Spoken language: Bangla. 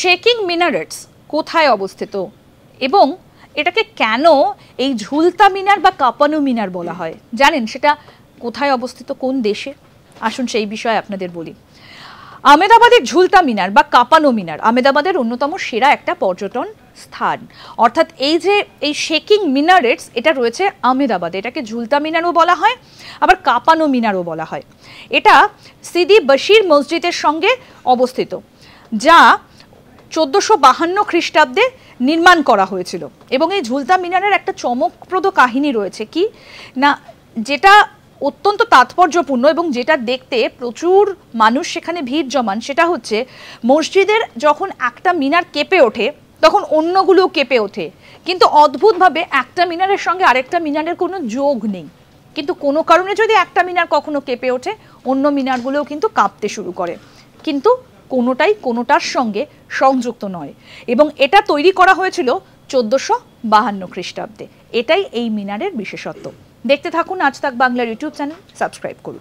শেকিং মিনারেটস কোথায় অবস্থিত এবং এটাকে কেন এই ঝুলতা মিনার বা কাপানো মিনার বলা হয় জানেন সেটা কোথায় অবস্থিত কোন দেশে আসুন সেই বিষয়ে আপনাদের বলি আমেদাবাদের ঝুলতা মিনার বা কাপানো মিনার আমেদাবাদের অন্যতম সেরা একটা পর্যটন স্থান অর্থাৎ এই যে এই শেকিং মিনারেটস এটা রয়েছে আমেদাবাদে এটাকে ঝুলতা মিনারও বলা হয় আবার কাপানো মিনারও বলা হয় এটা সিদি বশির মসজিদের সঙ্গে অবস্থিত যা চোদ্দোশো বাহান্ন খ্রিস্টাব্দে নির্মাণ করা হয়েছিল এবং এই ঝুলতা মিনারের একটা চমকপ্রদ কাহিনী রয়েছে কি না যেটা অত্যন্ত তাৎপর্যপূর্ণ এবং যেটা দেখতে প্রচুর মানুষ সেখানে ভিড় জমান সেটা হচ্ছে মসজিদের যখন একটা মিনার কেঁপে ওঠে তখন অন্যগুলোও কেঁপে ওঠে কিন্তু অদ্ভুতভাবে একটা মিনারের সঙ্গে আরেকটা মিনারের কোনো যোগ নেই কিন্তু কোনো কারণে যদি একটা মিনার কখনো কেঁপে ওঠে অন্য মিনারগুলোও কিন্তু কাঁপতে শুরু করে কিন্তু কোনোটাই কোনোটার সঙ্গে সংযুক্ত নয় এবং এটা তৈরি করা হয়েছিল চোদ্দোশো বাহান্ন খ্রিস্টাব্দে এটাই এই মিনারের বিশেষত্ব দেখতে থাকুন আজ তাক বাংলার ইউটিউব চ্যানেল সাবস্ক্রাইব করুন